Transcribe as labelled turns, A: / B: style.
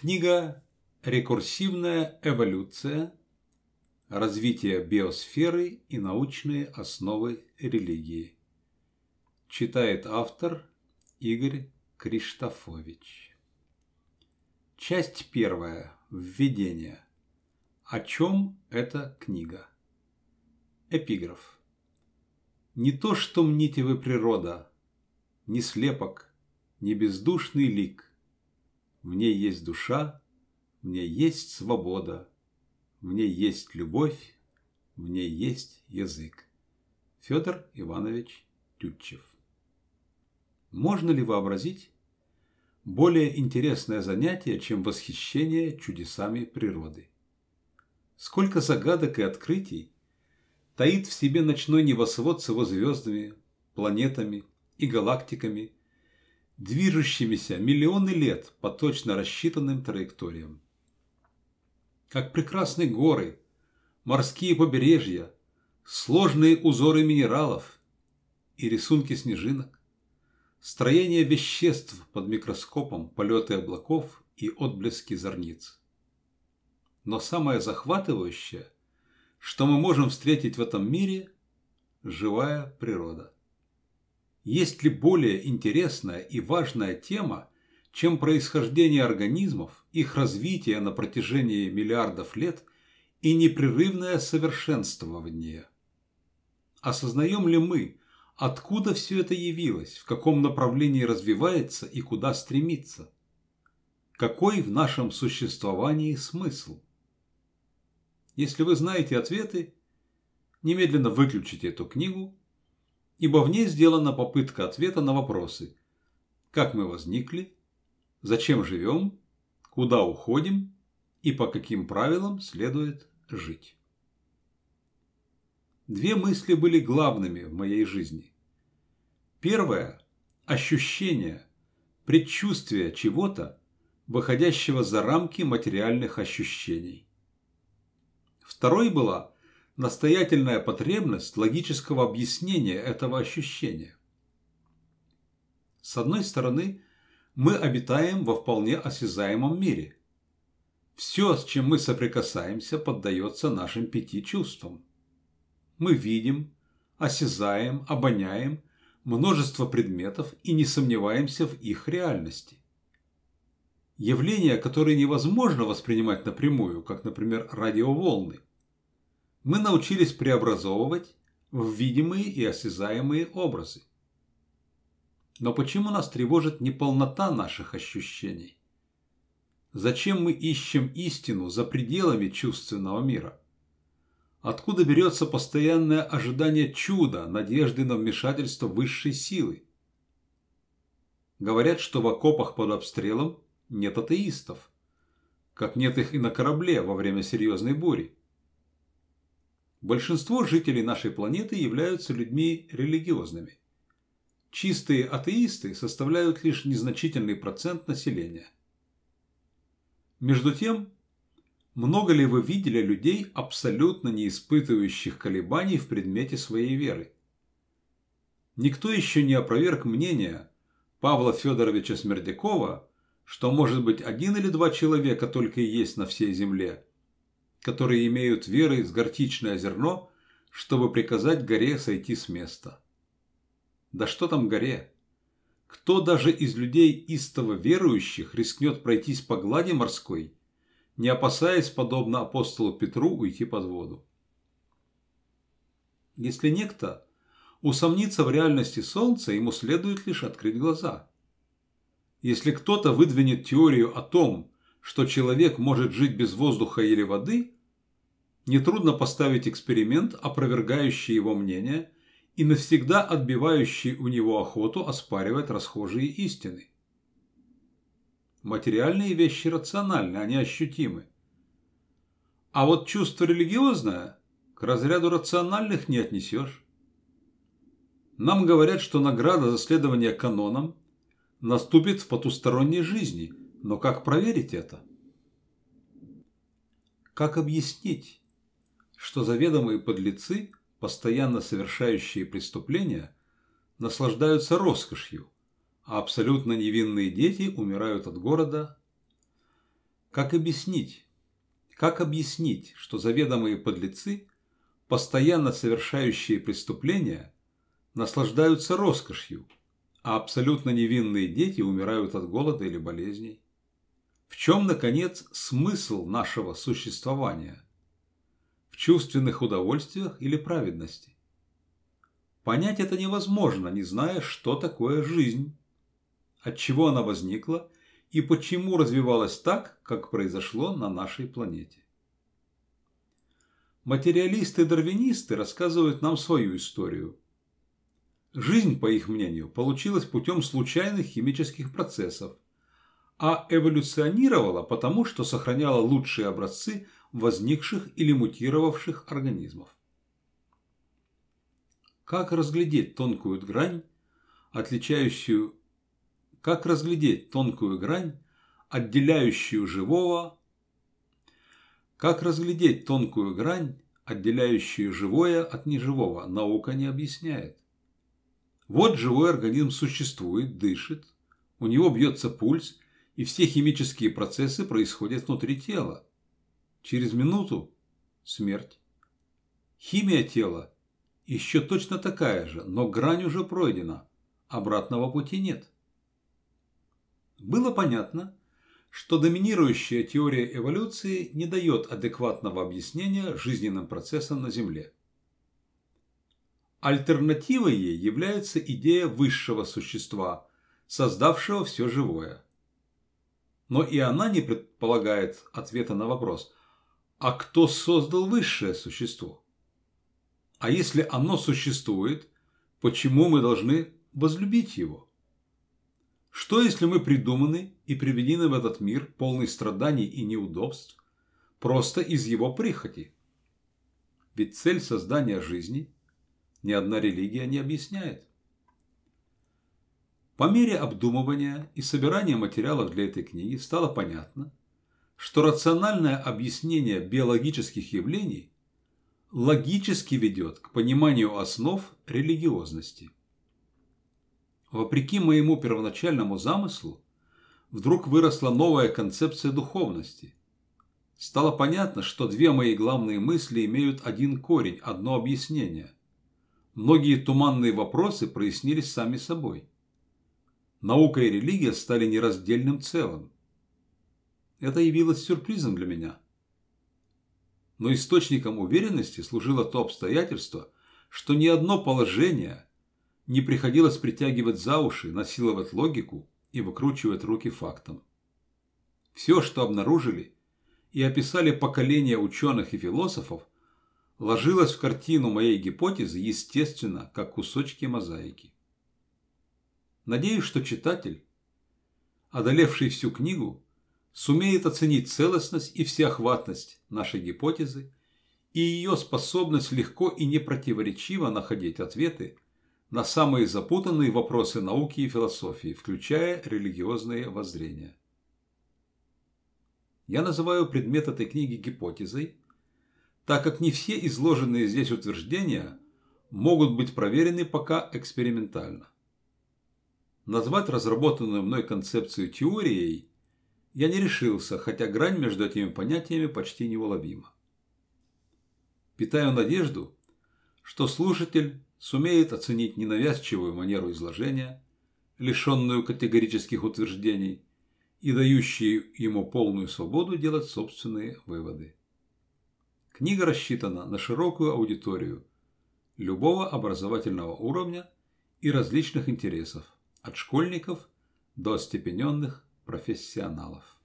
A: Книга «Рекурсивная эволюция. Развитие биосферы и научные основы религии». Читает автор Игорь Криштофович. Часть первая. Введение. О чем эта книга? Эпиграф. Не то, что мните природа, не слепок, не бездушный лик, мне есть душа, мне есть свобода, мне есть любовь, мне есть язык. Федор Иванович Тютчев. Можно ли вообразить более интересное занятие, чем восхищение чудесами природы? Сколько загадок и открытий таит в себе ночной небосвод с его звездами, планетами и галактиками – движущимися миллионы лет по точно рассчитанным траекториям. Как прекрасны горы, морские побережья, сложные узоры минералов и рисунки снежинок, строение веществ под микроскопом, полеты облаков и отблески зорниц. Но самое захватывающее, что мы можем встретить в этом мире – живая природа. Есть ли более интересная и важная тема, чем происхождение организмов, их развитие на протяжении миллиардов лет и непрерывное совершенствование? Осознаем ли мы, откуда все это явилось, в каком направлении развивается и куда стремится? Какой в нашем существовании смысл? Если вы знаете ответы, немедленно выключите эту книгу ибо в ней сделана попытка ответа на вопросы «Как мы возникли?», «Зачем живем?», «Куда уходим?» и «По каким правилам следует жить?». Две мысли были главными в моей жизни. Первое – ощущение, предчувствие чего-то, выходящего за рамки материальных ощущений. Второй была настоятельная потребность логического объяснения этого ощущения. С одной стороны, мы обитаем во вполне осязаемом мире. Все, с чем мы соприкасаемся, поддается нашим пяти чувствам. Мы видим, осязаем, обоняем множество предметов и не сомневаемся в их реальности. Явления, которые невозможно воспринимать напрямую, как, например, радиоволны, мы научились преобразовывать в видимые и осязаемые образы. Но почему нас тревожит неполнота наших ощущений? Зачем мы ищем истину за пределами чувственного мира? Откуда берется постоянное ожидание чуда, надежды на вмешательство высшей силы? Говорят, что в окопах под обстрелом нет атеистов, как нет их и на корабле во время серьезной бури. Большинство жителей нашей планеты являются людьми религиозными. Чистые атеисты составляют лишь незначительный процент населения. Между тем, много ли вы видели людей, абсолютно не испытывающих колебаний в предмете своей веры? Никто еще не опроверг мнение Павла Федоровича Смердякова, что может быть один или два человека только и есть на всей земле – которые имеют веры с горчичное зерно, чтобы приказать горе сойти с места. Да что там горе? Кто даже из людей истово верующих рискнет пройтись по глади морской, не опасаясь, подобно апостолу Петру, уйти под воду? Если некто усомнится в реальности Солнца, ему следует лишь открыть глаза. Если кто-то выдвинет теорию о том, что человек может жить без воздуха или воды, нетрудно поставить эксперимент, опровергающий его мнение и навсегда отбивающий у него охоту оспаривать расхожие истины. Материальные вещи рациональны, они ощутимы. А вот чувство религиозное к разряду рациональных не отнесешь. Нам говорят, что награда за следование канонам наступит в потусторонней жизни, но как проверить это? Как объяснить, что заведомые подлецы, постоянно совершающие преступления, наслаждаются роскошью, а абсолютно невинные дети умирают от города. Как объяснить? Как объяснить, что заведомые подлецы, постоянно совершающие преступления, наслаждаются роскошью, а абсолютно невинные дети умирают от голода или болезней? В чем, наконец, смысл нашего существования – чувственных удовольствиях или праведности. Понять это невозможно, не зная, что такое жизнь, от чего она возникла и почему развивалась так, как произошло на нашей планете. Материалисты и дарвинисты рассказывают нам свою историю. Жизнь, по их мнению, получилась путем случайных химических процессов, а эволюционировала потому, что сохраняла лучшие образцы – возникших или мутировавших организмов. Как разглядеть тонкую грань, отличающую как разглядеть тонкую грань, отделяющую живого, как разглядеть тонкую грань, отделяющую живое от неживого, наука не объясняет. Вот живой организм существует, дышит, у него бьется пульс, и все химические процессы происходят внутри тела. Через минуту – смерть. Химия тела еще точно такая же, но грань уже пройдена, обратного пути нет. Было понятно, что доминирующая теория эволюции не дает адекватного объяснения жизненным процессам на Земле. Альтернативой ей является идея высшего существа, создавшего все живое. Но и она не предполагает ответа на вопрос, а кто создал высшее существо? А если оно существует, почему мы должны возлюбить его? Что если мы придуманы и приведены в этот мир, полный страданий и неудобств, просто из его прихоти? Ведь цель создания жизни ни одна религия не объясняет. По мере обдумывания и собирания материалов для этой книги стало понятно, что рациональное объяснение биологических явлений логически ведет к пониманию основ религиозности. Вопреки моему первоначальному замыслу, вдруг выросла новая концепция духовности. Стало понятно, что две мои главные мысли имеют один корень, одно объяснение. Многие туманные вопросы прояснились сами собой. Наука и религия стали нераздельным целым – это явилось сюрпризом для меня. Но источником уверенности служило то обстоятельство, что ни одно положение не приходилось притягивать за уши, насиловать логику и выкручивать руки фактом. Все, что обнаружили и описали поколения ученых и философов, ложилось в картину моей гипотезы, естественно, как кусочки мозаики. Надеюсь, что читатель, одолевший всю книгу, сумеет оценить целостность и всеохватность нашей гипотезы и ее способность легко и непротиворечиво находить ответы на самые запутанные вопросы науки и философии, включая религиозные воззрения. Я называю предмет этой книги гипотезой, так как не все изложенные здесь утверждения могут быть проверены пока экспериментально. Назвать разработанную мной концепцию теорией я не решился, хотя грань между этими понятиями почти неуловима. Питаю надежду, что слушатель сумеет оценить ненавязчивую манеру изложения, лишенную категорических утверждений и дающую ему полную свободу делать собственные выводы. Книга рассчитана на широкую аудиторию любого образовательного уровня и различных интересов, от школьников до остепененных профессионалов.